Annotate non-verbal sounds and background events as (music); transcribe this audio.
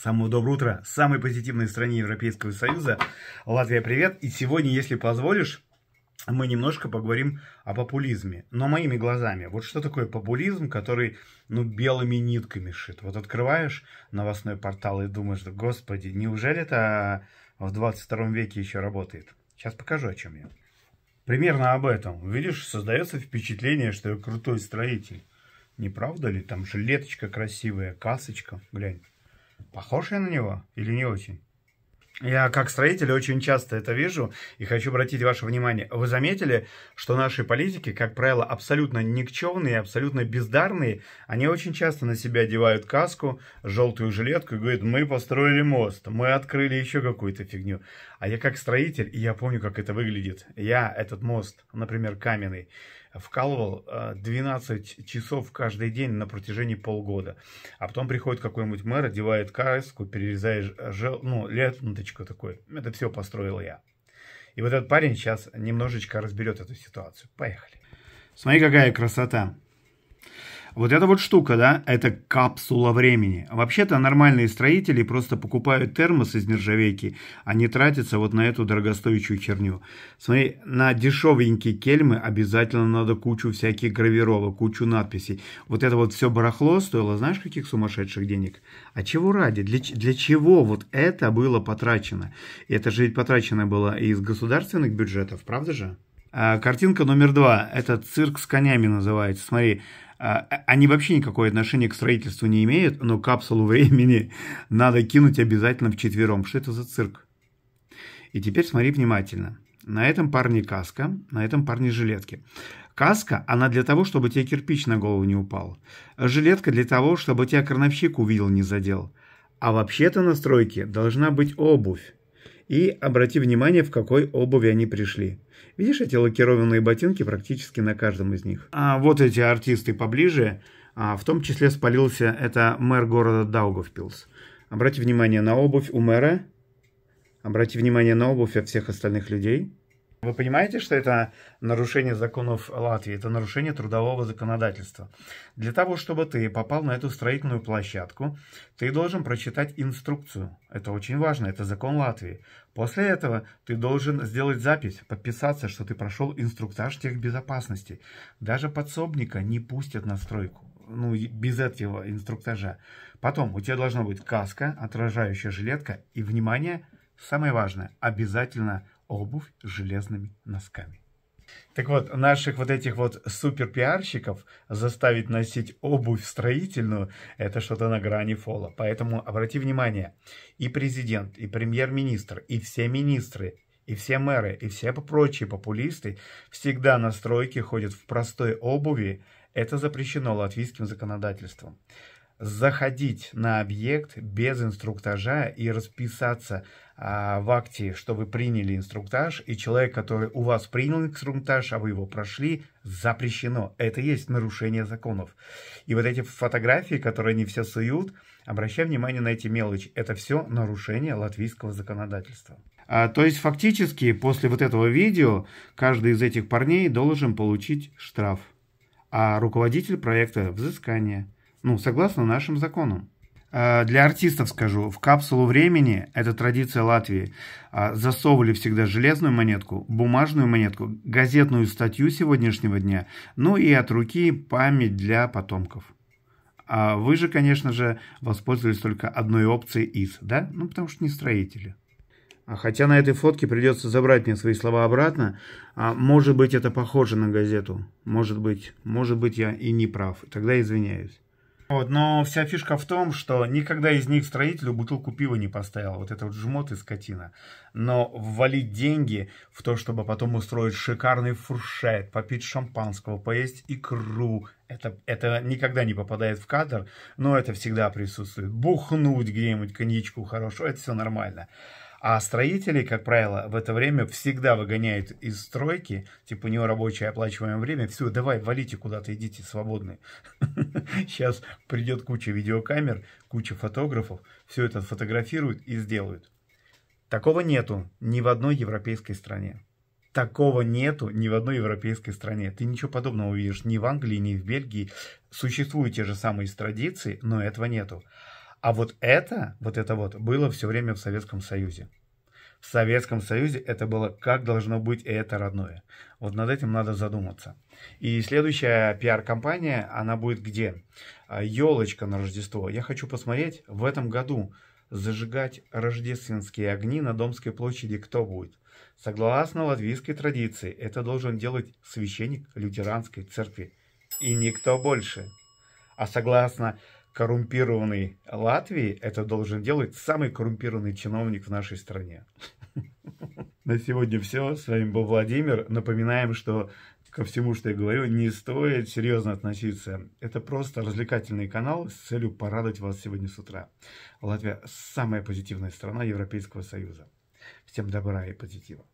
Самое доброе утро, самой позитивной стране Европейского Союза. Латвия, привет. И сегодня, если позволишь, мы немножко поговорим о популизме, но моими глазами. Вот что такое популизм, который, ну, белыми нитками шит. Вот открываешь новостной портал и думаешь, господи, неужели это в 22 веке еще работает? Сейчас покажу, о чем я. Примерно об этом. Видишь, создается впечатление, что я крутой строитель. Не правда ли? Там жилеточка красивая, касочка. Глянь. Похож я на него или не очень? Я как строитель очень часто это вижу и хочу обратить ваше внимание. Вы заметили, что наши политики, как правило, абсолютно никчемные, абсолютно бездарные. Они очень часто на себя одевают каску, желтую жилетку и говорят, мы построили мост, мы открыли еще какую-то фигню. А я как строитель, и я помню, как это выглядит. Я этот мост, например, каменный, вкалывал 12 э, часов каждый день на протяжении полгода. А потом приходит какой-нибудь мэр, одевает каску, перерезает жел... ну, ленточку такой. Это все построил я. И вот этот парень сейчас немножечко разберет эту ситуацию. Поехали. Смотри, какая красота. Вот эта вот штука, да, это капсула времени. Вообще-то нормальные строители просто покупают термос из нержавейки, а не тратятся вот на эту дорогостоящую херню. Смотри, на дешевенькие кельмы обязательно надо кучу всяких гравировок, кучу надписей. Вот это вот все барахло стоило, знаешь, каких сумасшедших денег? А чего ради? Для, для чего вот это было потрачено? Это же ведь потрачено было из государственных бюджетов, правда же? А, картинка номер два. Это цирк с конями называется. Смотри, а, а, они вообще никакое отношение к строительству не имеют, но капсулу времени (laughs) надо кинуть обязательно вчетвером. Что это за цирк? И теперь смотри внимательно. На этом парне каска, на этом парне жилетки. Каска, она для того, чтобы тебе кирпич на голову не упал. Жилетка для того, чтобы тебя крановщик увидел, не задел. А вообще-то на стройке должна быть обувь и обрати внимание, в какой обуви они пришли. Видишь эти лакированные ботинки практически на каждом из них. А вот эти артисты поближе, а в том числе спалился это мэр города Даугавпилс. Обрати внимание на обувь у мэра, обрати внимание на обувь у всех остальных людей – вы понимаете, что это нарушение законов Латвии, это нарушение трудового законодательства. Для того, чтобы ты попал на эту строительную площадку, ты должен прочитать инструкцию. Это очень важно, это закон Латвии. После этого ты должен сделать запись, подписаться, что ты прошел инструктаж техбезопасности. Даже подсобника не пустят на стройку ну, без этого инструктажа. Потом у тебя должна быть каска, отражающая жилетка и, внимание, самое важное, обязательно обувь с железными носками. Так вот, наших вот этих вот супер пиарщиков заставить носить обувь строительную, это что-то на грани фола. Поэтому обрати внимание, и президент, и премьер-министр, и все министры, и все мэры, и все прочие популисты всегда на стройке ходят в простой обуви. Это запрещено латвийским законодательством заходить на объект без инструктажа и расписаться а, в акте, что вы приняли инструктаж, и человек, который у вас принял инструктаж, а вы его прошли, запрещено. Это есть нарушение законов. И вот эти фотографии, которые они все суют, обращай внимание на эти мелочи. Это все нарушение латвийского законодательства. А, то есть фактически после вот этого видео каждый из этих парней должен получить штраф, а руководитель проекта – взыскание – ну, согласно нашим законам. А, для артистов скажу, в капсулу времени, это традиция Латвии, а, засовывали всегда железную монетку, бумажную монетку, газетную статью сегодняшнего дня, ну и от руки память для потомков. А вы же, конечно же, воспользовались только одной опцией из, да? Ну, потому что не строители. А хотя на этой фотке придется забрать мне свои слова обратно. А, может быть, это похоже на газету. Может быть, может быть, я и не прав. Тогда извиняюсь. Вот, но вся фишка в том, что никогда из них строителю бутылку пива не поставил. Вот это вот жмот и скотина. Но ввалить деньги в то, чтобы потом устроить шикарный фуршет, попить шампанского, поесть икру, это, это никогда не попадает в кадр, но это всегда присутствует. Бухнуть где-нибудь коньячку хорошую, это все нормально. А строителей, как правило, в это время всегда выгоняют из стройки, типа у него рабочее оплачиваемое время, все, давай, валите куда-то, идите, свободные. (laughs) Сейчас придет куча видеокамер, куча фотографов, все это фотографируют и сделают. Такого нету ни в одной европейской стране. Такого нету ни в одной европейской стране. Ты ничего подобного увидишь ни в Англии, ни в Бельгии. Существуют те же самые традиции, но этого нету. А вот это, вот это вот, было все время в Советском Союзе. В Советском Союзе это было как должно быть, и это родное. Вот над этим надо задуматься. И следующая пиар-компания, она будет где? Елочка а, на Рождество. Я хочу посмотреть в этом году зажигать рождественские огни на Домской площади кто будет. Согласно латвийской традиции, это должен делать священник лютеранской церкви. И никто больше. А согласно коррумпированной Латвии это должен делать самый коррумпированный чиновник в нашей стране. (laughs) На сегодня все. С вами был Владимир. Напоминаем, что ко всему, что я говорю, не стоит серьезно относиться. Это просто развлекательный канал с целью порадовать вас сегодня с утра. Латвия – самая позитивная страна Европейского Союза. Всем добра и позитива.